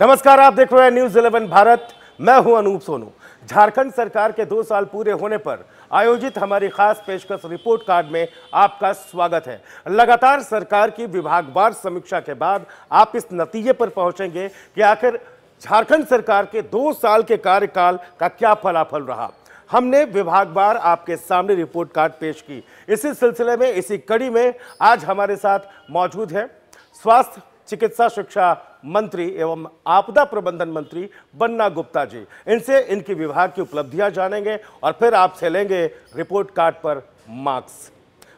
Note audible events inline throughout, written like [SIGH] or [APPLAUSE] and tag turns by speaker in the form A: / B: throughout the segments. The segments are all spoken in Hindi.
A: नमस्कार आप देख रहे हैं न्यूज 11 भारत मैं हूं अनूप सोनू झारखंड सरकार के दो साल पूरे होने पर आयोजित हमारी खास पेशकश रिपोर्ट कार्ड में आपका स्वागत है लगातार सरकार की विभागवार समीक्षा के बाद आप इस नतीजे पर पहुंचेंगे कि आखिर झारखंड सरकार के दो साल के कार्यकाल का क्या फलाफल रहा हमने विभागवार आपके सामने रिपोर्ट कार्ड पेश की इसी सिलसिले में इसी कड़ी में आज हमारे साथ मौजूद है स्वास्थ्य चिकित्सा शिक्षा मंत्री एवं आपदा प्रबंधन मंत्री बन्ना गुप्ता जी इनसे इनकी विभाग की उपलब्धियां जानेंगे और फिर आप लेंगे रिपोर्ट कार्ड पर मार्क्स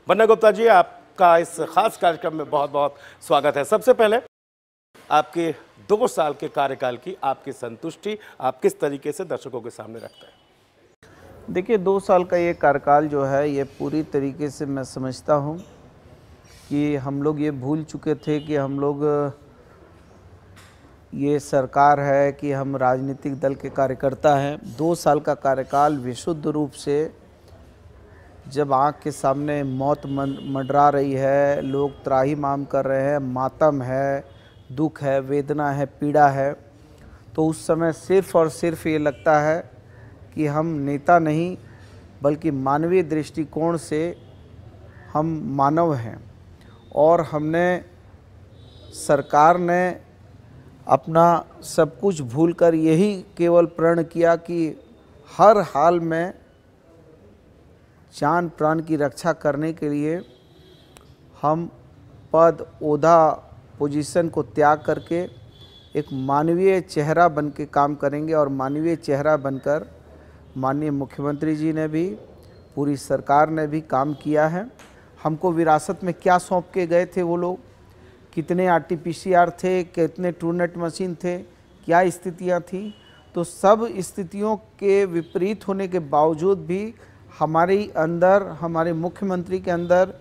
A: बन्ना गुप्ता जी आपका इस खास कार्यक्रम में बहुत बहुत स्वागत है सबसे पहले आपके दो साल के कार्यकाल की आपकी संतुष्टि आप किस तरीके से दर्शकों के सामने रखते हैं
B: देखिए दो साल का ये कार्यकाल जो है ये पूरी तरीके से मैं समझता हूँ कि हम लोग ये भूल चुके थे कि हम लोग ये सरकार है कि हम राजनीतिक दल के कार्यकर्ता हैं दो साल का कार्यकाल विशुद्ध रूप से जब आँख के सामने मौत मंडरा रही है लोग त्राही माम कर रहे हैं मातम है दुख है वेदना है पीड़ा है तो उस समय सिर्फ़ और सिर्फ ये लगता है कि हम नेता नहीं बल्कि मानवीय दृष्टिकोण से हम मानव हैं और हमने सरकार ने अपना सब कुछ भूलकर यही केवल प्रण किया कि हर हाल में जान प्राण की रक्षा करने के लिए हम पद ओधा पोजीशन को त्याग करके एक मानवीय चेहरा बन के काम करेंगे और मानवीय चेहरा बनकर माननीय मुख्यमंत्री जी ने भी पूरी सरकार ने भी काम किया है हमको विरासत में क्या सौंप के गए थे वो लोग कितने आरटीपीसीआर थे कितने ट्रूनेट मशीन थे क्या स्थितियाँ थी तो सब स्थितियों के विपरीत होने के बावजूद भी हमारे अंदर हमारे मुख्यमंत्री के अंदर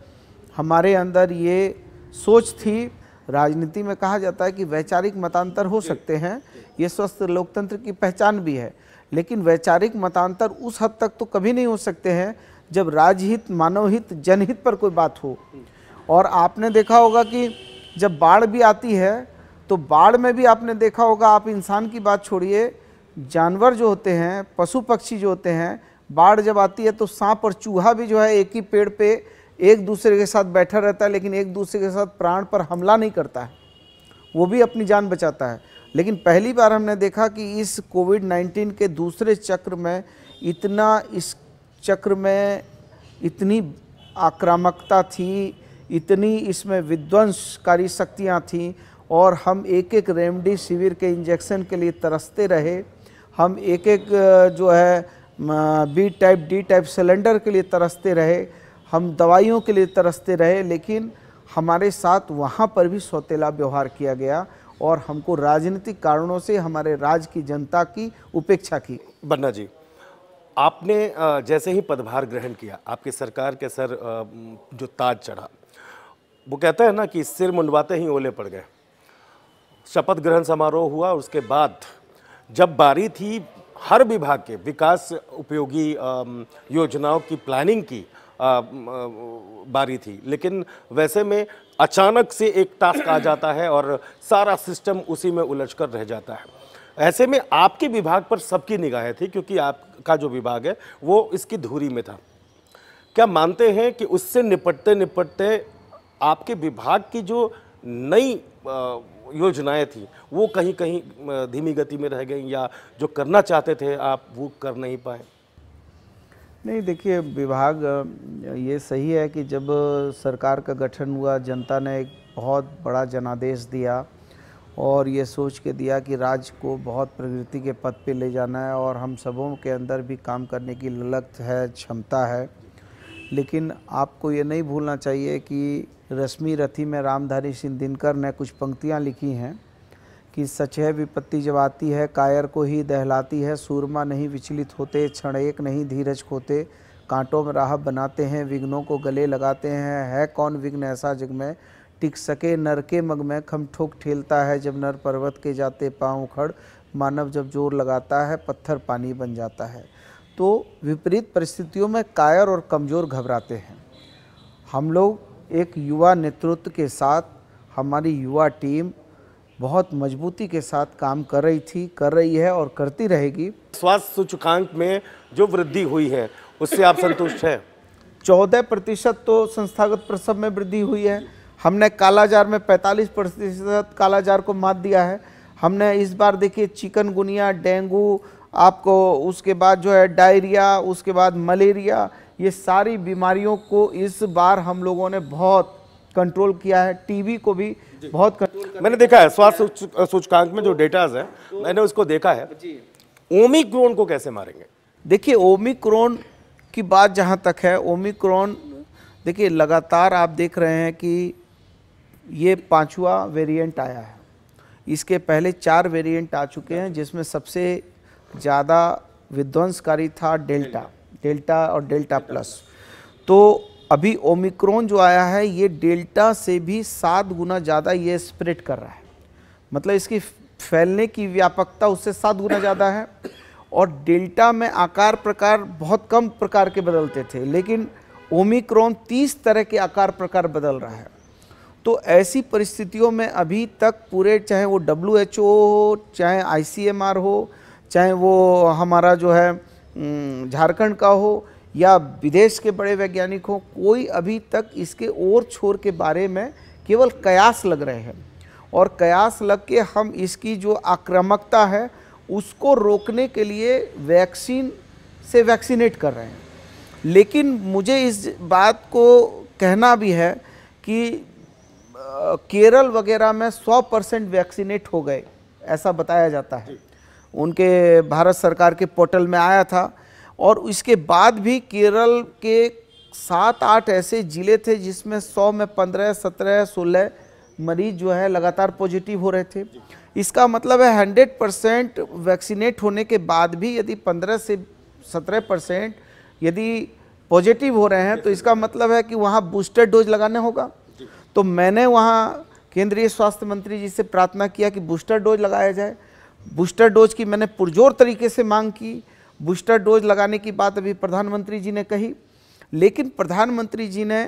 B: हमारे अंदर ये सोच थी राजनीति में कहा जाता है कि वैचारिक मतांतर हो सकते हैं ये स्वस्थ लोकतंत्र की पहचान भी है लेकिन वैचारिक मतांतर उस हद तक तो कभी नहीं हो सकते हैं जब राजहित मानवहित जनहित पर कोई बात हो और आपने देखा होगा कि जब बाढ़ भी आती है तो बाढ़ में भी आपने देखा होगा आप इंसान की बात छोड़िए जानवर जो होते हैं पशु पक्षी जो होते हैं बाढ़ जब आती है तो सांप और चूहा भी जो है एक ही पेड़ पे एक दूसरे के साथ बैठा रहता है लेकिन एक दूसरे के साथ प्राण पर हमला नहीं करता है वो भी अपनी जान बचाता है लेकिन पहली बार हमने देखा कि इस कोविड 19 के दूसरे चक्र में इतना इस चक्र में इतनी आक्रामकता थी इतनी इसमें विध्वंसकारी शक्तियाँ थीं और हम एक एक रेमडी के इंजेक्शन के लिए तरसते रहे हम एक एक जो है B type D type cylinder के लिए तरसते रहे हम दवाइयों के लिए तरसते रहे लेकिन हमारे साथ वहाँ पर भी सौतेला व्यवहार किया गया और हमको राजनीतिक कारणों से हमारे राज्य की जनता की उपेक्षा की बन्ना जी
A: आपने जैसे ही पदभार ग्रहण किया आपकी सरकार के सर जो ताज चढ़ा वो कहते हैं ना कि सिर मुंडवाते ही ओले पड़ गए शपथ ग्रहण समारोह हुआ उसके बाद जब बारी थी हर विभाग के विकास उपयोगी योजनाओं की प्लानिंग की बारी थी लेकिन वैसे में अचानक से एक टास्क आ जाता है और सारा सिस्टम उसी में उलझ कर रह जाता है ऐसे में आपके विभाग पर सबकी निगाहें थी क्योंकि आप का जो विभाग है वो इसकी धूरी में था क्या मानते हैं कि उससे निपटते निपटते आपके विभाग की जो नई योजनाएं थी वो कहीं कहीं धीमी गति में रह गई या जो करना चाहते थे आप वो कर नहीं पाए
B: नहीं देखिए विभाग ये सही है कि जब सरकार का गठन हुआ जनता ने एक बहुत बड़ा जनादेश दिया और ये सोच के दिया कि राज को बहुत प्रगति के पद पे ले जाना है और हम सबों के अंदर भी काम करने की ललक है क्षमता है लेकिन आपको ये नहीं भूलना चाहिए कि रश्मि रथी में रामधारी सिंह दिनकर ने कुछ पंक्तियाँ लिखी हैं कि सच है विपत्ति जब आती है कायर को ही दहलाती है सूरमा नहीं विचलित होते क्षण एक नहीं धीरज खोते कांटों में राह बनाते हैं विघ्नों को गले लगाते हैं है कौन विघ्न ऐसा जग में टिक सके नर के मग में खम ठोक ठेलता है जब नर पर्वत के जाते पाँव उखड़ मानव जब जोर लगाता है पत्थर पानी बन जाता है तो विपरीत परिस्थितियों में कायर और कमज़ोर घबराते हैं हम लोग एक युवा नेतृत्व के साथ हमारी युवा टीम बहुत मजबूती के साथ काम कर रही थी कर रही है और करती रहेगी
A: स्वास्थ्य सूचकांक में जो वृद्धि हुई है उससे आप संतुष्ट हैं
B: चौदह प्रतिशत तो संस्थागत प्रसव में वृद्धि हुई है हमने कालाजार में 45 प्रतिशत कालाजार को मात दिया है हमने इस बार देखिए चिकनगुनिया डेंगू आपको उसके बाद जो है डायरिया उसके बाद मलेरिया ये सारी बीमारियों को इस बार हम लोगों ने बहुत कंट्रोल किया है टीबी को भी बहुत कंट्रोल
A: मैंने देखा है स्वास्थ्य सूचकांक में जो डेटाज है तो मैंने उसको देखा है
B: ओमिक्रोन को कैसे मारेंगे देखिए ओमिक्रोन की बात जहाँ तक है ओमिक्रोन देखिए लगातार आप देख रहे हैं कि ये पांचवा वेरिएंट आया है इसके पहले चार वेरिएंट आ चुके हैं जिसमें सबसे ज़्यादा विध्वंसकारी था डेल्टा डेल्टा और डेल्टा प्लस तो अभी ओमिक्रोन जो आया है ये डेल्टा से भी सात गुना ज़्यादा ये स्प्रेड कर रहा है मतलब इसकी फैलने की व्यापकता उससे सात गुना ज़्यादा है और डेल्टा में आकार प्रकार बहुत कम प्रकार के बदलते थे लेकिन ओमिक्रोन तीस तरह के आकार प्रकार बदल रहा है तो ऐसी परिस्थितियों में अभी तक पूरे चाहे वो डब्ल्यू एच ओ हो चाहे आई सी एम आर हो चाहे वो हमारा जो है झारखंड का हो या विदेश के बड़े वैज्ञानिक हो कोई अभी तक इसके ओर छोर के बारे में केवल कयास लग रहे हैं और कयास लग के हम इसकी जो आक्रामकता है उसको रोकने के लिए वैक्सीन से वैक्सीनेट कर रहे हैं लेकिन मुझे इस बात को कहना भी है कि केरल वगैरह में 100 परसेंट वैक्सीनेट हो गए ऐसा बताया जाता है उनके भारत सरकार के पोर्टल में आया था और इसके बाद भी केरल के सात आठ ऐसे ज़िले थे जिसमें 100 में 15, 17, 16 मरीज जो है लगातार पॉजिटिव हो रहे थे इसका मतलब है 100 परसेंट वैक्सीनेट होने के बाद भी यदि 15 से 17 परसेंट यदि पॉजिटिव हो रहे हैं तो इसका मतलब है कि वहाँ बूस्टर डोज लगाने होगा तो मैंने वहाँ केंद्रीय स्वास्थ्य मंत्री जी से प्रार्थना किया कि बूस्टर डोज लगाया जाए बूस्टर डोज की मैंने पुरजोर तरीके से मांग की बूस्टर डोज लगाने की बात अभी प्रधानमंत्री जी ने कही लेकिन प्रधानमंत्री जी ने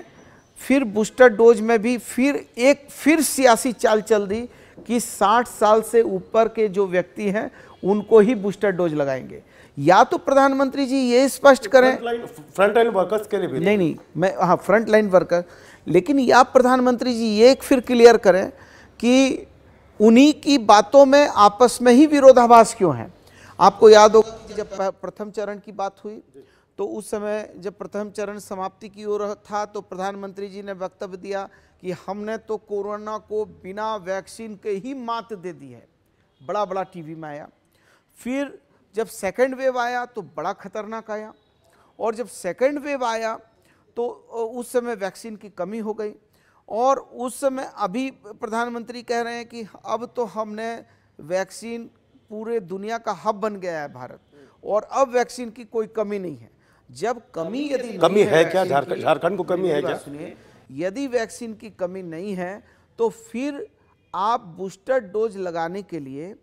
B: फिर बूस्टर डोज में भी फिर एक फिर सियासी चाल चल दी कि 60 साल से ऊपर के जो व्यक्ति हैं उनको ही बूस्टर डोज लगाएंगे या तो प्रधानमंत्री जी ये स्पष्ट करें फ्रंट लाइन वर्कर्स के लिए भी नहीं नहीं मैं हाँ फ्रंट लाइन वर्कर लेकिन आप प्रधानमंत्री जी ये एक फिर क्लियर करें कि उन्हीं की बातों में आपस में ही विरोधाभास क्यों है आपको याद होगा कि जब प्रथम चरण की बात हुई तो उस समय जब प्रथम चरण समाप्ति की ओर था तो प्रधानमंत्री जी ने वक्तव्य दिया कि हमने तो कोरोना को बिना वैक्सीन के ही मात दे दी है बड़ा बड़ा टीवी में आया फिर जब सेकेंड वेव आया तो बड़ा खतरनाक आया और जब सेकेंड वेव आया तो उस समय वैक्सीन की कमी हो गई और उस समय अभी प्रधानमंत्री कह रहे हैं कि अब तो हमने वैक्सीन पूरे दुनिया का हब बन गया है भारत और अब वैक्सीन की कोई कमी नहीं है जब कमी यदि कमी है क्या झारखंड को कमी है क्या सुनिए यदि वैक्सीन की कमी नहीं है तो फिर आप बूस्टर डोज लगाने के लिए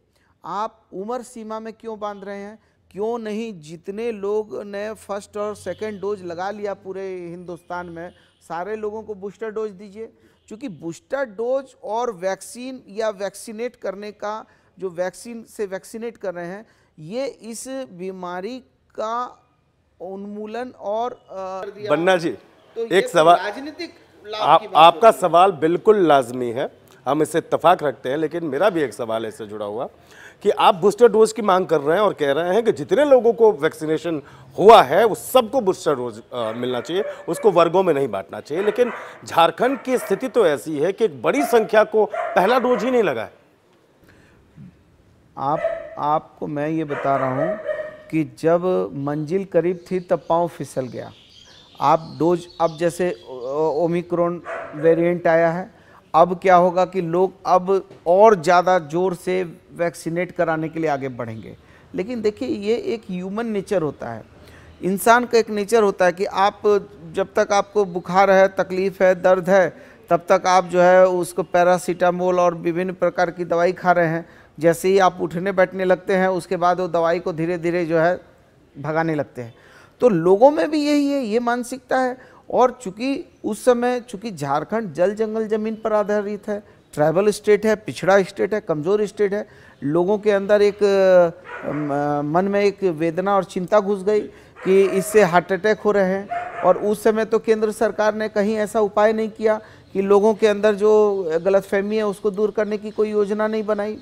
B: आप उम्र सीमा में क्यों बांध रहे हैं क्यों नहीं जितने लोग ने फर्स्ट और सेकेंड डोज लगा लिया पूरे हिंदुस्तान में सारे लोगों को बूस्टर डोज दीजिए क्योंकि बूस्टर डोज और वैक्सीन या वैक्सीनेट करने का जो वैक्सीन से वैक्सीनेट कर रहे हैं ये इस बीमारी का उन्मूलन और बनना जी तो एक सवाल राजनीतिक आप, आपका सवाल
A: बिल्कुल लाजमी है हम इसे इतफाक रखते हैं लेकिन मेरा भी एक सवाल इससे जुड़ा हुआ कि आप बूस्टर डोज की मांग कर रहे हैं और कह रहे हैं कि जितने लोगों को वैक्सीनेशन हुआ है उस सबको बूस्टर डोज मिलना चाहिए उसको वर्गों में नहीं बांटना चाहिए लेकिन झारखंड की स्थिति तो ऐसी है कि एक बड़ी संख्या को पहला
B: डोज ही नहीं लगा है आप आपको मैं ये बता रहा हूँ कि जब मंजिल करीब थी तब पाँव फिसल गया आप डोज अब जैसे ओमिक्रोन वेरिएंट आया है अब क्या होगा कि लोग अब और ज़्यादा ज़ोर से वैक्सीनेट कराने के लिए आगे बढ़ेंगे लेकिन देखिए ये एक ह्यूमन नेचर होता है इंसान का एक नेचर होता है कि आप जब तक आपको बुखार है तकलीफ़ है दर्द है तब तक आप जो है उसको पैरासीटामोल और विभिन्न प्रकार की दवाई खा रहे हैं जैसे ही आप उठने बैठने लगते हैं उसके बाद वो दवाई को धीरे धीरे जो है भगाने लगते हैं तो लोगों में भी यही है ये मानसिकता है और चूंकि उस समय चूंकि झारखंड जल जंगल ज़मीन पर आधारित है ट्राइबल स्टेट है पिछड़ा स्टेट है कमज़ोर स्टेट है लोगों के अंदर एक मन में एक वेदना और चिंता घुस गई कि इससे हार्ट अटैक हो रहे हैं और उस समय तो केंद्र सरकार ने कहीं ऐसा उपाय नहीं किया कि लोगों के अंदर जो गलतफहमी है उसको दूर करने की कोई योजना नहीं बनाई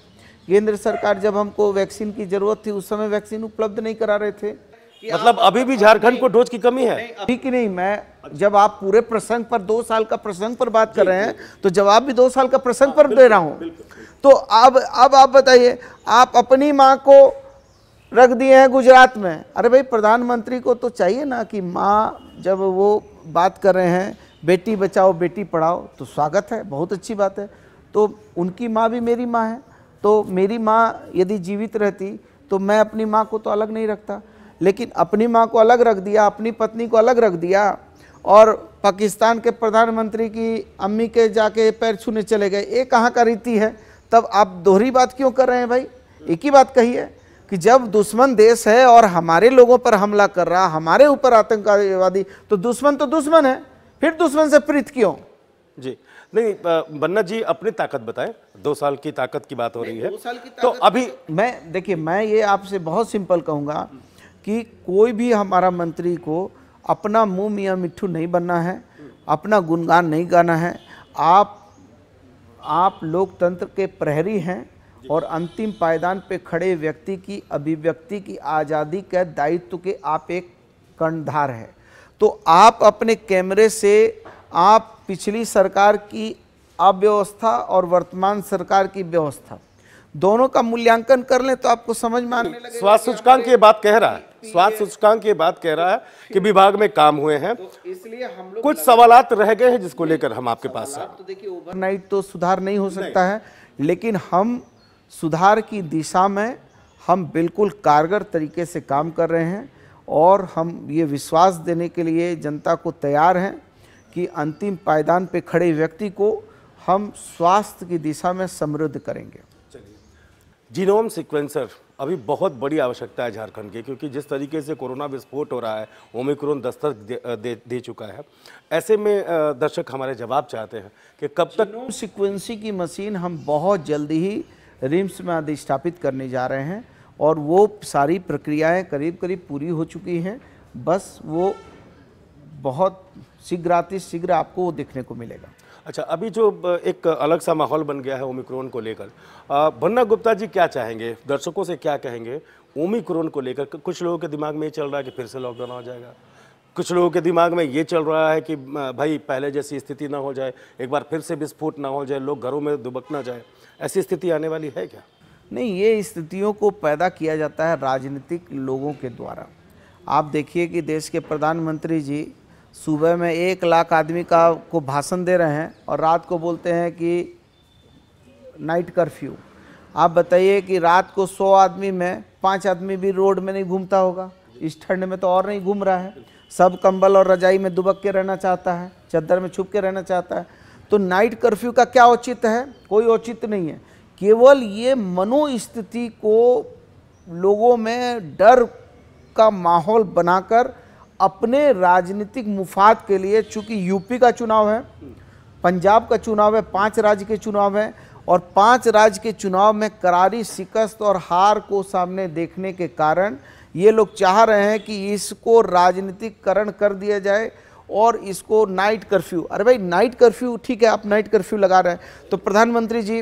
B: केंद्र सरकार जब हमको वैक्सीन की ज़रूरत थी उस समय वैक्सीन उपलब्ध नहीं करा रहे थे मतलब अभी भी झारखंड को डोज की कमी है ठीक नहीं मैं जब आप पूरे प्रसंग पर दो साल का प्रसंग पर बात कर रहे हैं तो जवाब भी दो साल का प्रसंग हाँ, पर दे रहा हूँ तो अब अब आप बताइए आप अपनी माँ को रख दिए हैं गुजरात में अरे भाई प्रधानमंत्री को तो चाहिए ना कि माँ जब वो बात कर रहे हैं बेटी बचाओ बेटी पढ़ाओ तो स्वागत है बहुत अच्छी बात है तो उनकी माँ भी मेरी माँ है तो मेरी माँ यदि जीवित रहती तो मैं अपनी माँ को तो अलग नहीं रखता लेकिन अपनी माँ को अलग रख दिया अपनी पत्नी को अलग रख दिया और पाकिस्तान के प्रधानमंत्री की अम्मी के जाके पैर छूने चले गए ये कहाँ का रीति है तब आप दोहरी बात क्यों कर रहे हैं भाई एक ही बात कही है कि जब दुश्मन देश है और हमारे लोगों पर हमला कर रहा हमारे ऊपर आतंकवादी तो दुश्मन तो दुश्मन है फिर दुश्मन से प्रीत क्यों
A: जी नहीं बन्ना जी अपनी ताकत बताएं दो साल की ताकत की बात हो रही है दो साल
B: की तो अभी मैं देखिए मैं ये आपसे बहुत सिंपल कहूँगा कि कोई भी हमारा मंत्री को अपना मुँह मियाँ मिट्ठू नहीं बनना है अपना गुणगान नहीं गाना है आप आप लोकतंत्र के प्रहरी हैं और अंतिम पायदान पे खड़े व्यक्ति की अभिव्यक्ति की आज़ादी के दायित्व के आप एक कर्णधार है तो आप अपने कैमरे से आप पिछली सरकार की अव्यवस्था और वर्तमान सरकार की व्यवस्था दोनों का मूल्यांकन कर लें तो आपको समझ में आने स्वास्थ्य सूचकांक ये
A: बात कह रहा है स्वास्थ्य सूचकांक ये बात कह रहा है कि विभाग में काम हुए हैं तो
B: इसलिए हम लोग
A: कुछ सवाल रह गए हैं जिसको लेकर हम आपके पास
B: तो देखिए ओवरनाइट तो सुधार नहीं हो सकता है लेकिन हम सुधार की दिशा में हम बिल्कुल कारगर तरीके से काम कर रहे हैं और हम ये विश्वास देने के लिए जनता को तैयार हैं कि अंतिम पायदान पे खड़े व्यक्ति को हम स्वास्थ्य की दिशा में समृद्ध करेंगे
A: जीनोम सिक्वेंसर अभी बहुत बड़ी आवश्यकता है झारखंड की क्योंकि जिस तरीके से कोरोना विस्फोट हो रहा है ओमिक्रोन दस्तक दे, दे, दे चुका है
B: ऐसे में दर्शक हमारे जवाब चाहते हैं कि कब तक सिक्वेंसी की मशीन हम बहुत जल्दी ही रिम्स में अधिष्ठापित करने जा रहे हैं और वो सारी प्रक्रियाएं करीब करीब पूरी हो चुकी हैं बस वो बहुत शीघ्रातिशीघ्र आपको वो देखने को मिलेगा अच्छा अभी जो
A: एक अलग सा माहौल बन गया है ओमिक्रोन को लेकर भन्ना गुप्ता जी क्या चाहेंगे दर्शकों से क्या कहेंगे ओमिक्रोन को लेकर कुछ लोगों के दिमाग में ये चल रहा है कि फिर से लॉकडाउन हो जाएगा कुछ लोगों के दिमाग में ये चल रहा है कि भाई पहले जैसी स्थिति ना हो जाए एक बार फिर से विस्फोट ना हो जाए लोग घरों में दुबक ना जाए
B: ऐसी स्थिति आने वाली है क्या नहीं ये स्थितियों को पैदा किया जाता है राजनीतिक लोगों के द्वारा आप देखिए कि देश के प्रधानमंत्री जी सुबह में एक लाख आदमी का को भाषण दे रहे हैं और रात को बोलते हैं कि नाइट कर्फ्यू आप बताइए कि रात को सौ आदमी में पाँच आदमी भी रोड में नहीं घूमता होगा इस ठंड में तो और नहीं घूम रहा है सब कंबल और रजाई में दुबक के रहना चाहता है चद्दर में छुप के रहना चाहता है तो नाइट कर्फ्यू का क्या औचित्य है कोई औचित्य नहीं है केवल ये मनोस्थिति को लोगों में डर का माहौल बनाकर अपने राजनीतिक मुफाद के लिए चूंकि यूपी का चुनाव है पंजाब का चुनाव है पांच राज्य के चुनाव है और पांच राज्य के चुनाव में करारी शिकस्त और हार को सामने देखने के कारण ये लोग चाह रहे हैं कि इसको राजनीतिकरण कर दिया जाए और इसको नाइट कर्फ्यू अरे भाई नाइट कर्फ्यू ठीक है आप नाइट कर्फ्यू लगा रहे हैं तो प्रधानमंत्री जी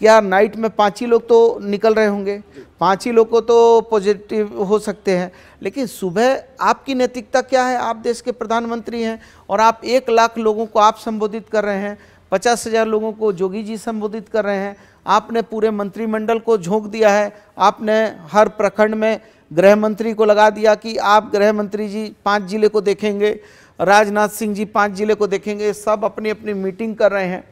B: कि यार नाइट में पाँच ही लोग तो निकल रहे होंगे पाँच ही लोग को तो पॉजिटिव हो सकते हैं लेकिन सुबह आपकी नैतिकता क्या है आप देश के प्रधानमंत्री हैं और आप एक लाख लोगों को आप संबोधित कर रहे हैं पचास हज़ार लोगों को जोगी जी संबोधित कर रहे हैं आपने पूरे मंत्रिमंडल को झोंक दिया है आपने हर प्रखंड में गृह मंत्री को लगा दिया कि आप गृह मंत्री जी पाँच जिले को देखेंगे राजनाथ सिंह जी पाँच जिले को देखेंगे सब अपनी अपनी मीटिंग कर रहे हैं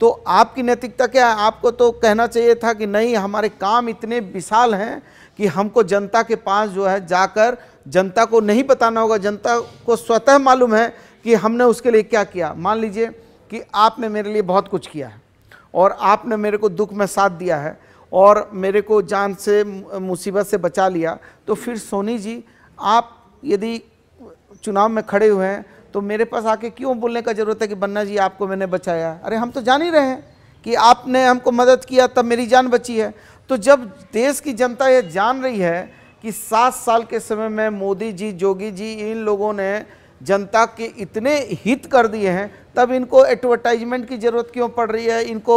B: तो आपकी नैतिकता क्या है आपको तो कहना चाहिए था कि नहीं हमारे काम इतने विशाल हैं कि हमको जनता के पास जो है जाकर जनता को नहीं बताना होगा जनता को स्वतः मालूम है कि हमने उसके लिए क्या किया मान लीजिए कि आपने मेरे लिए बहुत कुछ किया है और आपने मेरे को दुख में साथ दिया है और मेरे को जान से मुसीबत से बचा लिया तो फिर सोनी जी आप यदि चुनाव में खड़े हुए हैं तो मेरे पास आके क्यों बोलने का ज़रूरत है कि बन्ना जी आपको मैंने बचाया अरे हम तो जान ही रहे हैं कि आपने हमको मदद किया तब मेरी जान बची है तो जब देश की जनता ये जान रही है कि सात साल के समय में मोदी जी जोगी जी इन लोगों ने जनता के इतने हित कर दिए हैं तब इनको एडवर्टाइजमेंट की ज़रूरत क्यों पड़ रही है इनको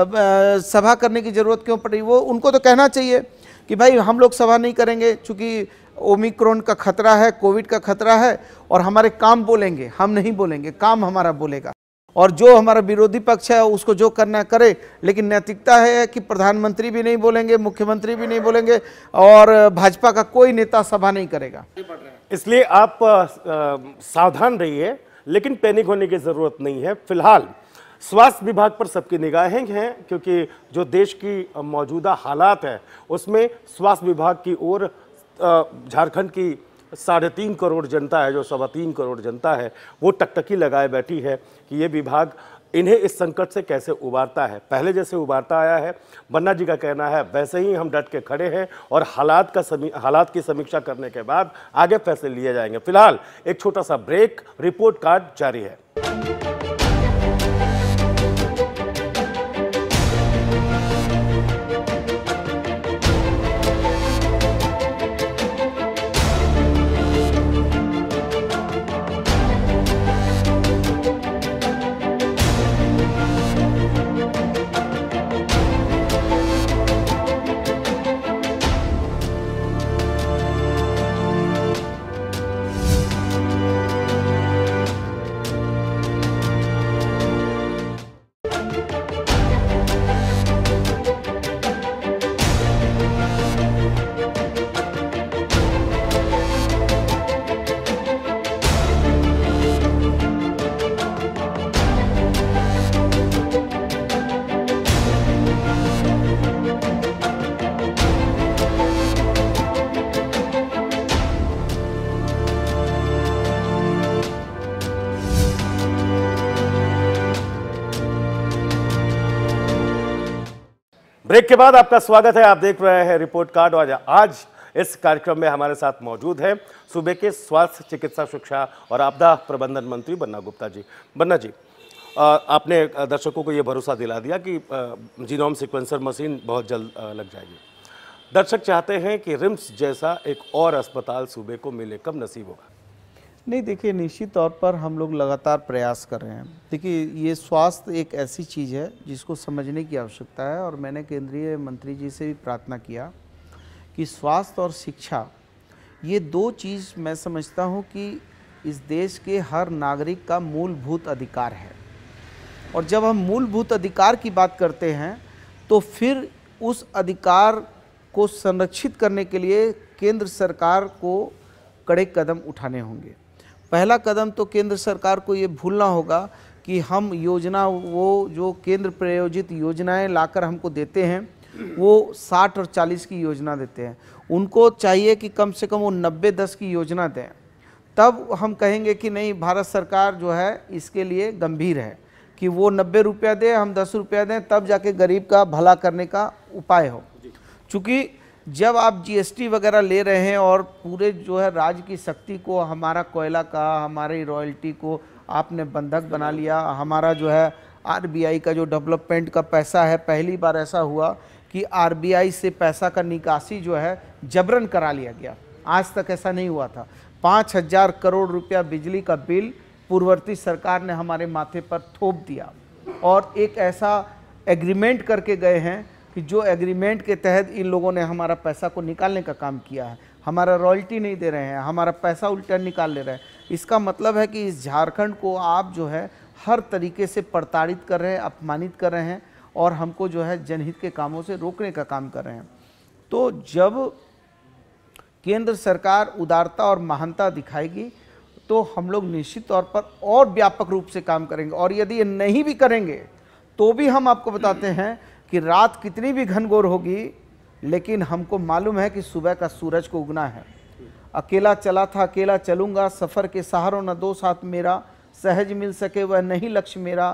B: सभा करने की ज़रूरत क्यों पड़ रही है वो उनको तो कहना चाहिए कि भाई हम लोग सभा नहीं करेंगे चूँकि ओमिक्रोन का खतरा है कोविड का खतरा है और हमारे काम बोलेंगे हम नहीं बोलेंगे काम हमारा बोलेगा और जो हमारा विरोधी पक्ष है उसको जो करना करे लेकिन नैतिकता है कि प्रधानमंत्री भी नहीं बोलेंगे मुख्यमंत्री भी नहीं बोलेंगे और भाजपा का कोई नेता सभा नहीं करेगा इसलिए आप सावधान रहिए लेकिन
A: पैनिक होने की ज़रूरत नहीं है फिलहाल स्वास्थ्य विभाग पर सबकी निगाहें हैं क्योंकि जो देश की मौजूदा हालात है उसमें स्वास्थ्य विभाग की ओर झारखंड की साढ़े तीन करोड़ जनता है जो सवा तीन करोड़ जनता है वो टकटकी लगाए बैठी है कि ये विभाग इन्हें इस संकट से कैसे उबारता है पहले जैसे उबारता आया है बन्ना जी का कहना है वैसे ही हम डट के खड़े हैं और हालात का हालात की समीक्षा करने के बाद आगे फैसले लिए जाएंगे फिलहाल एक छोटा सा ब्रेक रिपोर्ट कार्ड जारी है ब्रेक के बाद आपका स्वागत है आप देख रहे हैं रिपोर्ट कार्ड और आज इस कार्यक्रम में हमारे साथ मौजूद हैं सूबे के स्वास्थ्य चिकित्सा शिक्षा और आपदा प्रबंधन मंत्री बन्ना गुप्ता जी बन्ना जी आपने दर्शकों को ये भरोसा दिला दिया कि जीनोम सिक्वेंसर मशीन बहुत जल्द लग जाएगी दर्शक चाहते हैं कि रिम्स जैसा एक और अस्पताल सूबे को मिले कब नसीब होगा
B: नहीं देखिए निश्चित तौर पर हम लोग लगातार प्रयास कर रहे हैं देखिए ये स्वास्थ्य एक ऐसी चीज़ है जिसको समझने की आवश्यकता है और मैंने केंद्रीय मंत्री जी से भी प्रार्थना किया कि स्वास्थ्य और शिक्षा ये दो चीज़ मैं समझता हूँ कि इस देश के हर नागरिक का मूलभूत अधिकार है और जब हम मूलभूत अधिकार की बात करते हैं तो फिर उस अधिकार को संरक्षित करने के लिए केंद्र सरकार को कड़े कदम उठाने होंगे पहला कदम तो केंद्र सरकार को ये भूलना होगा कि हम योजना वो जो केंद्र प्रायोजित योजनाएं लाकर हमको देते हैं वो 60 और 40 की योजना देते हैं उनको चाहिए कि कम से कम वो 90 10 की योजना दें तब हम कहेंगे कि नहीं भारत सरकार जो है इसके लिए गंभीर है कि वो नब्बे रुपया दे हम दस रुपया दें तब जाके गरीब का भला करने का उपाय हो चूँकि जब आप जीएसटी वगैरह ले रहे हैं और पूरे जो है राज्य की शक्ति को हमारा कोयला का हमारी रॉयल्टी को आपने बंधक बना लिया हमारा जो है आरबीआई का जो डेवलपमेंट का पैसा है पहली बार ऐसा हुआ कि आरबीआई से पैसा का निकासी जो है जबरन करा लिया गया आज तक ऐसा नहीं हुआ था पाँच हज़ार करोड़ रुपया बिजली का बिल पूर्ववर्ती सरकार ने हमारे माथे पर थोप दिया और एक ऐसा एग्रीमेंट करके गए हैं कि जो एग्रीमेंट के तहत इन लोगों ने हमारा पैसा को निकालने का काम किया है हमारा रॉयल्टी नहीं दे रहे हैं हमारा पैसा उल्टा निकाल ले रहे हैं इसका मतलब है कि इस झारखंड को आप जो है हर तरीके से प्रताड़ित कर रहे हैं अपमानित कर रहे हैं और हमको जो है जनहित के कामों से रोकने का काम कर रहे हैं तो जब केंद्र सरकार उदारता और महानता दिखाएगी तो हम लोग निश्चित तौर पर और व्यापक रूप से काम करेंगे और यदि ये नहीं भी करेंगे तो भी हम आपको बताते हैं कि रात कितनी भी घनघोर होगी लेकिन हमको मालूम है कि सुबह का सूरज को उगना है अकेला चला था अकेला चलूँगा सफ़र के सहारों न दो साथ मेरा सहज मिल सके वह नहीं लक्ष्य मेरा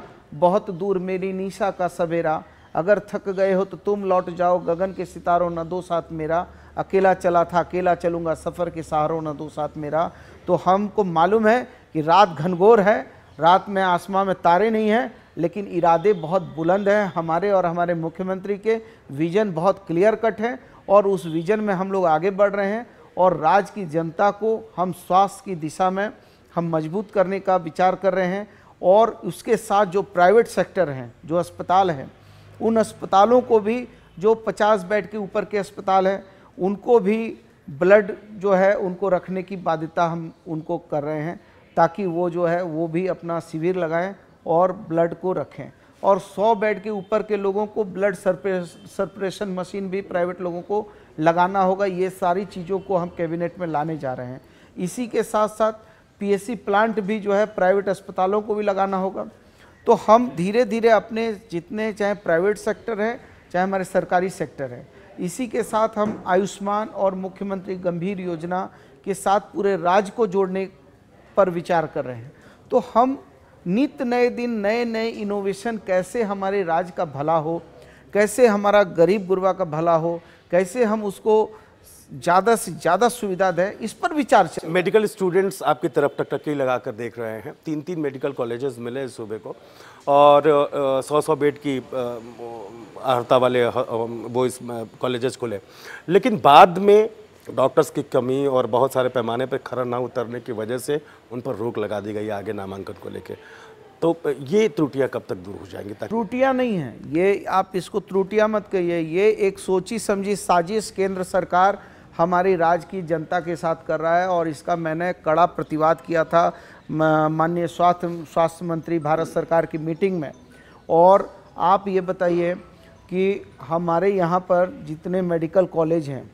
B: बहुत दूर मेरी निशा का सवेरा अगर थक गए हो तो तुम लौट जाओ गगन के सितारों न दो साथ मेरा अकेला चला था अकेला चलूँगा सफ़र के सहारों न दो साथ मेरा तो हमको मालूम है कि रात घनघोर है रात में आसमां में तारे नहीं हैं लेकिन इरादे बहुत बुलंद हैं हमारे और हमारे मुख्यमंत्री के विज़न बहुत क्लियर कट है और उस विज़न में हम लोग आगे बढ़ रहे हैं और राज्य की जनता को हम स्वास्थ्य की दिशा में हम मजबूत करने का विचार कर रहे हैं और उसके साथ जो प्राइवेट सेक्टर हैं जो अस्पताल हैं उन अस्पतालों को भी जो 50 बेड के ऊपर के अस्पताल हैं उनको भी ब्लड जो है उनको रखने की बाध्यता हम उनको कर रहे हैं ताकि वो जो है वो भी अपना शिविर लगाएं और ब्लड को रखें और 100 बेड के ऊपर के लोगों को ब्लड सर्पुरेशन मशीन भी प्राइवेट लोगों को लगाना होगा ये सारी चीज़ों को हम कैबिनेट में लाने जा रहे हैं इसी के साथ साथ पीएससी प्लांट भी जो है प्राइवेट अस्पतालों को भी लगाना होगा तो हम धीरे धीरे अपने जितने चाहे प्राइवेट सेक्टर है चाहे हमारे सरकारी सेक्टर है इसी के साथ हम आयुष्मान और मुख्यमंत्री गंभीर योजना के साथ पूरे राज्य को जोड़ने पर विचार कर रहे हैं तो हम नित नए दिन नए नए इनोवेशन कैसे हमारे राज्य का भला हो कैसे हमारा गरीब गुरबा का भला हो कैसे हम उसको ज़्यादा से ज़्यादा सुविधा दें
A: इस पर विचार मेडिकल स्टूडेंट्स आपकी तरफ टकटकी लगा कर देख रहे हैं तीन तीन मेडिकल कॉलेजेस मिले इस सूबे को और सौ सौ बेड की अर्ता वाले वो इस कॉलेजेस खुले लेकिन बाद में तो डॉक्टर्स की कमी और बहुत सारे पैमाने पर खरा ना उतरने की वजह से उन पर रोक लगा दी गई आगे नामांकन को लेकर
B: तो ये त्रुटियां कब तक दूर हो जाएंगी त्रुटियां नहीं हैं ये आप इसको त्रुटियां मत कहिए ये एक सोची समझी साजिश केंद्र सरकार हमारी राज्य की जनता के साथ कर रहा है और इसका मैंने कड़ा प्रतिवाद किया था माननीय स्वास्थ्य स्वास्थ्य मंत्री भारत सरकार की मीटिंग में और आप ये बताइए कि हमारे यहाँ पर जितने मेडिकल कॉलेज हैं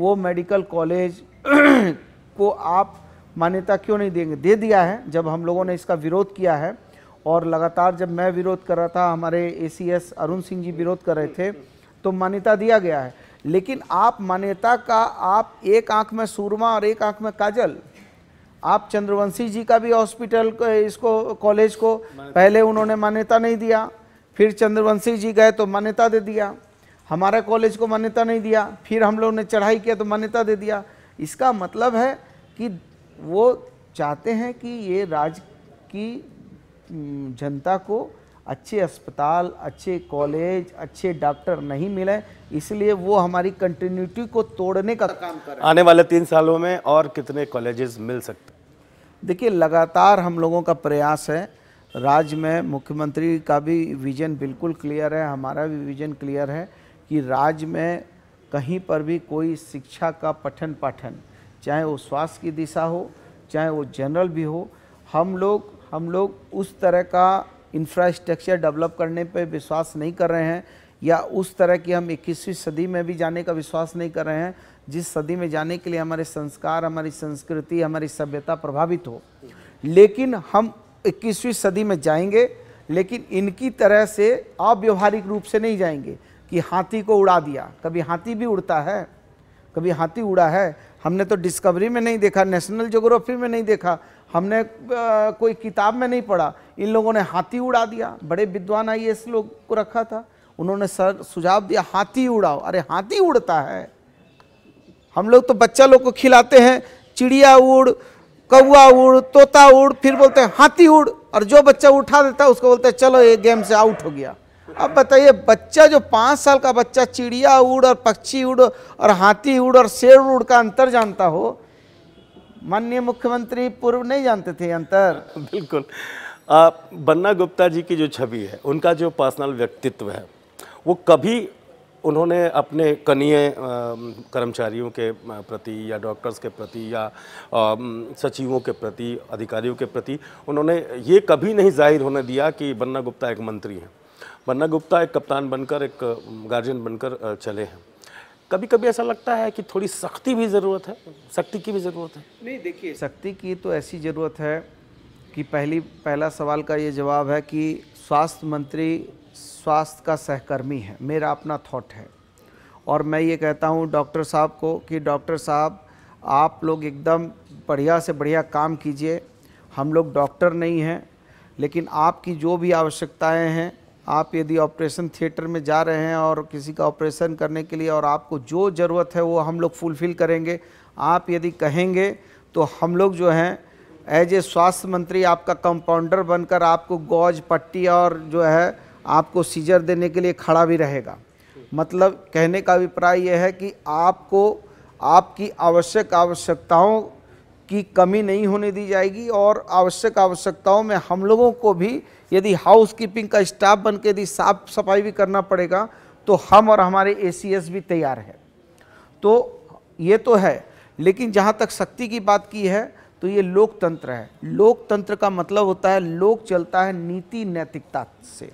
B: वो मेडिकल कॉलेज [CLEARS THROAT] को आप मान्यता क्यों नहीं देंगे दे दिया है जब हम लोगों ने इसका विरोध किया है और लगातार जब मैं विरोध कर रहा था हमारे एसीएस अरुण सिंह जी विरोध कर रहे थे तो मान्यता दिया गया है लेकिन आप मान्यता का आप एक आंख में सूरमा और एक आंख में काजल आप चंद्रवंशी जी का भी हॉस्पिटल इसको कॉलेज को पहले उन्होंने मान्यता नहीं दिया फिर चंद्रवंशी जी गए तो मान्यता दे दिया हमारे कॉलेज को मान्यता नहीं दिया फिर हम लोग ने चढ़ाई किया तो मान्यता दे दिया इसका मतलब है कि वो चाहते हैं कि ये राज्य की जनता को अच्छे अस्पताल अच्छे कॉलेज अच्छे डॉक्टर नहीं मिले इसलिए वो हमारी कंटिन्यूटी को तोड़ने का काम कर रहे आने वाले तीन सालों
A: में और कितने कॉलेजेस मिल सकते
B: देखिए लगातार हम लोगों का प्रयास है राज्य में मुख्यमंत्री का भी विज़न बिल्कुल क्लियर है हमारा भी विज़न क्लियर है कि राज्य में कहीं पर भी कोई शिक्षा का पठन पाठन चाहे वो स्वास्थ्य की दिशा हो चाहे वो जनरल भी हो हम लोग हम लोग उस तरह का इंफ्रास्ट्रक्चर डेवलप करने पे विश्वास नहीं कर रहे हैं या उस तरह की हम 21वीं सदी में भी जाने का विश्वास नहीं कर रहे हैं जिस सदी में जाने के लिए हमारे संस्कार हमारी संस्कृति हमारी सभ्यता प्रभावित हो लेकिन हम 21वीं सदी में जाएंगे लेकिन इनकी तरह से अव्यवहारिक रूप से नहीं जाएंगे कि हाथी को उड़ा दिया कभी हाथी भी उड़ता है कभी हाथी उड़ा है हमने तो डिस्कवरी में नहीं देखा नेशनल जोग्राफी में नहीं देखा हमने कोई किताब में नहीं पढ़ा इन लोगों ने हाथी उड़ा दिया बड़े विद्वान आई एस लोग को रखा था उन्होंने सर सुझाव दिया हाथी उड़ाओ अरे हाथी उड़ता है हम लोग तो बच्चा लोग को खिलाते हैं चिड़िया उड़ कौआ उड़ तोता उड़ फिर बोलते हैं हाथी उड़ और जो बच्चा उठा देता है उसको बोलते हैं चलो ये गेम से आउट हो गया अब बताइए बच्चा जो पाँच साल का बच्चा चिड़िया उड़ और पक्षी उड़ और हाथी उड़ और शेर उड़ का अंतर जानता हो माननीय मुख्यमंत्री पूर्व नहीं जानते थे अंतर बिल्कुल
A: बन्ना गुप्ता जी की जो छवि है उनका जो पर्सनल व्यक्तित्व है वो कभी उन्होंने अपने कनीय कर्मचारियों के प्रति या डॉक्टर्स के प्रति या सचिवों के प्रति अधिकारियों के प्रति उन्होंने ये कभी नहीं जाहिर होने दिया कि बन्ना गुप्ता एक मंत्री हैं पन्ना गुप्ता एक कप्तान बनकर एक गार्जियन
B: बनकर चले हैं कभी कभी ऐसा लगता है कि थोड़ी सख्ती भी ज़रूरत है सख्ती की भी ज़रूरत है नहीं देखिए सख्ती की तो ऐसी ज़रूरत है कि पहली पहला सवाल का ये जवाब है कि स्वास्थ्य मंत्री स्वास्थ्य का सहकर्मी है मेरा अपना थॉट है और मैं ये कहता हूँ डॉक्टर साहब को कि डॉक्टर साहब आप लोग एकदम बढ़िया से बढ़िया काम कीजिए हम लोग डॉक्टर नहीं हैं लेकिन आपकी जो भी आवश्यकताएं हैं आप यदि ऑपरेशन थिएटर में जा रहे हैं और किसी का ऑपरेशन करने के लिए और आपको जो ज़रूरत है वो हम लोग फुलफ़िल करेंगे आप यदि कहेंगे तो हम लोग जो हैं एज ए स्वास्थ्य मंत्री आपका कंपाउंडर बनकर आपको गौज पट्टी और जो है आपको सीजर देने के लिए खड़ा भी रहेगा मतलब कहने का अभिप्राय यह है कि आपको आपकी आवश्यक आवश्यकताओं की कमी नहीं होने दी जाएगी और आवश्यक आवश्यकताओं में हम लोगों को भी यदि हाउस कीपिंग का स्टाफ बन के यदि साफ सफाई भी करना पड़ेगा तो हम और हमारे ए भी तैयार है तो ये तो है लेकिन जहाँ तक शक्ति की बात की है तो ये लोकतंत्र है लोकतंत्र का मतलब होता है लोक चलता है नीति नैतिकता से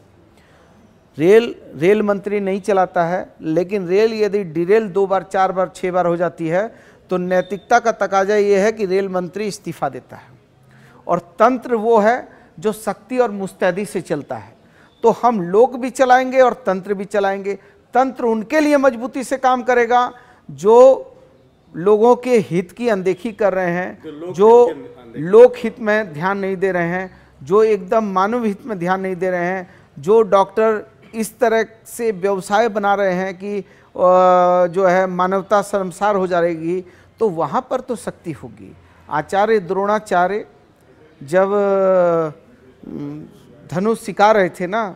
B: रेल रेल मंत्री नहीं चलाता है लेकिन रेल यदि डिरेल दो बार चार बार छः बार हो जाती है तो नैतिकता का तकाजा ये है कि रेल मंत्री इस्तीफा देता है और तंत्र वो है जो शक्ति और मुस्तैदी से चलता है तो हम लोग भी चलाएंगे और तंत्र भी चलाएंगे तंत्र उनके लिए मजबूती से काम करेगा जो लोगों के हित की अनदेखी कर रहे हैं जो लोक हित में ध्यान नहीं दे रहे हैं जो एकदम मानव हित में ध्यान नहीं दे रहे हैं जो डॉक्टर इस तरह से व्यवसाय बना रहे हैं कि जो है मानवता शर्मसार हो जाएगी तो वहाँ पर तो शक्ति होगी आचार्य द्रोणाचार्य जब धनुष सिखा रहे थे ना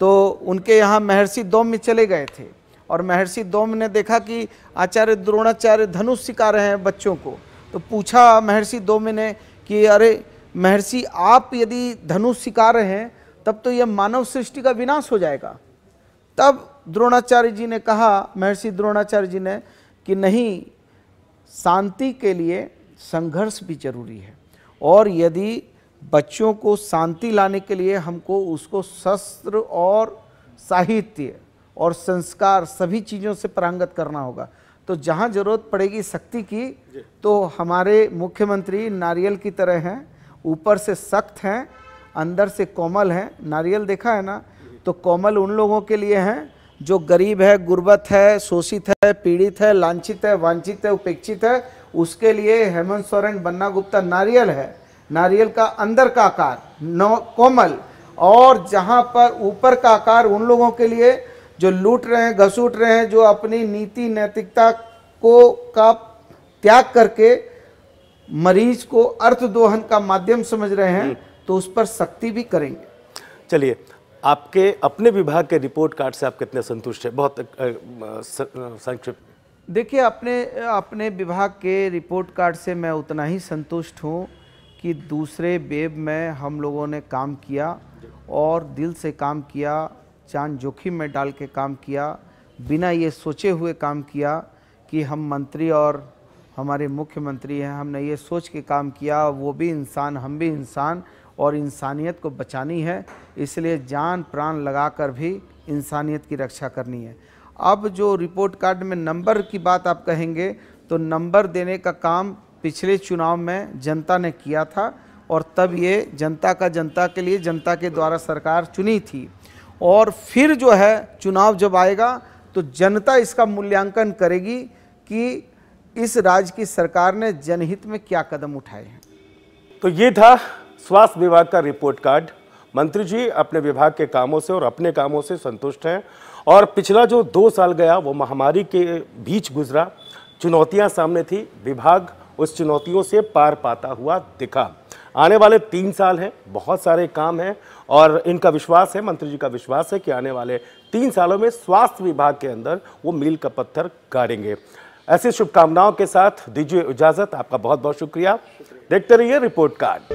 B: तो उनके यहाँ महर्षि दोम में चले गए थे और महर्षि दोम ने देखा कि आचार्य द्रोणाचार्य धनुष सिखा रहे हैं बच्चों को तो पूछा महर्षि दोम ने कि अरे महर्षि आप यदि धनुष सिखा रहे हैं तब तो यह मानव सृष्टि का विनाश हो जाएगा तब द्रोणाचार्य जी ने कहा महर्षि द्रोणाचार्य जी ने कि नहीं शांति के लिए संघर्ष भी जरूरी है और यदि बच्चों को शांति लाने के लिए हमको उसको शस्त्र और साहित्य और संस्कार सभी चीज़ों से परांगत करना होगा तो जहाँ जरूरत पड़ेगी शक्ति की तो हमारे मुख्यमंत्री नारियल की तरह हैं ऊपर से सख्त हैं अंदर से कोमल हैं नारियल देखा है ना तो कोमल उन लोगों के लिए हैं जो गरीब है गुर्बत है शोषित है पीड़ित है लांछित है वांछित है उपेक्षित है उसके लिए हेमंत सोरेन बन्ना गुप्ता नारियल है नारियल का अंदर का आकार नौ कोमल और जहाँ पर ऊपर का आकार उन लोगों के लिए जो लूट रहे हैं घसूट रहे हैं जो अपनी नीति नैतिकता को का त्याग करके मरीज को अर्थ दोहन का माध्यम समझ रहे हैं हम्म। तो उस पर सख्ती भी करेंगे चलिए आपके अपने विभाग के रिपोर्ट कार्ड से आप कितने संतुष्ट हैं बहुत संक्षिप्त देखिए अपने अपने विभाग के रिपोर्ट कार्ड से मैं उतना ही संतुष्ट हूँ कि दूसरे वेब में हम लोगों ने काम किया और दिल से काम किया चांद जोखिम में डाल के काम किया बिना ये सोचे हुए काम किया कि हम मंत्री और हमारे मुख्यमंत्री हैं हमने ये सोच के काम किया वो भी इंसान हम भी इंसान और इंसानियत को बचानी है इसलिए जान प्राण लगाकर भी इंसानियत की रक्षा करनी है अब जो रिपोर्ट कार्ड में नंबर की बात आप कहेंगे तो नंबर देने का काम पिछले चुनाव में जनता ने किया था और तब ये जनता का जनता के लिए जनता के द्वारा सरकार चुनी थी और फिर जो है चुनाव जब आएगा तो जनता इसका मूल्यांकन करेगी कि इस राज्य की सरकार ने जनहित में क्या कदम उठाए हैं तो ये था स्वास्थ्य विभाग का रिपोर्ट कार्ड
A: मंत्री जी अपने विभाग के कामों से और अपने कामों से संतुष्ट हैं और पिछला जो दो साल गया वो महामारी के बीच गुजरा चुनौतियां सामने थी विभाग उस चुनौतियों से पार पाता हुआ दिखा आने वाले तीन साल हैं बहुत सारे काम हैं और इनका विश्वास है मंत्री जी का विश्वास है कि आने वाले तीन सालों में स्वास्थ्य विभाग के अंदर वो मील का पत्थर गाड़ेंगे ऐसी शुभकामनाओं के साथ दीजिए इजाज़त आपका बहुत बहुत शुक्रिया देखते रहिए रिपोर्ट कार्ड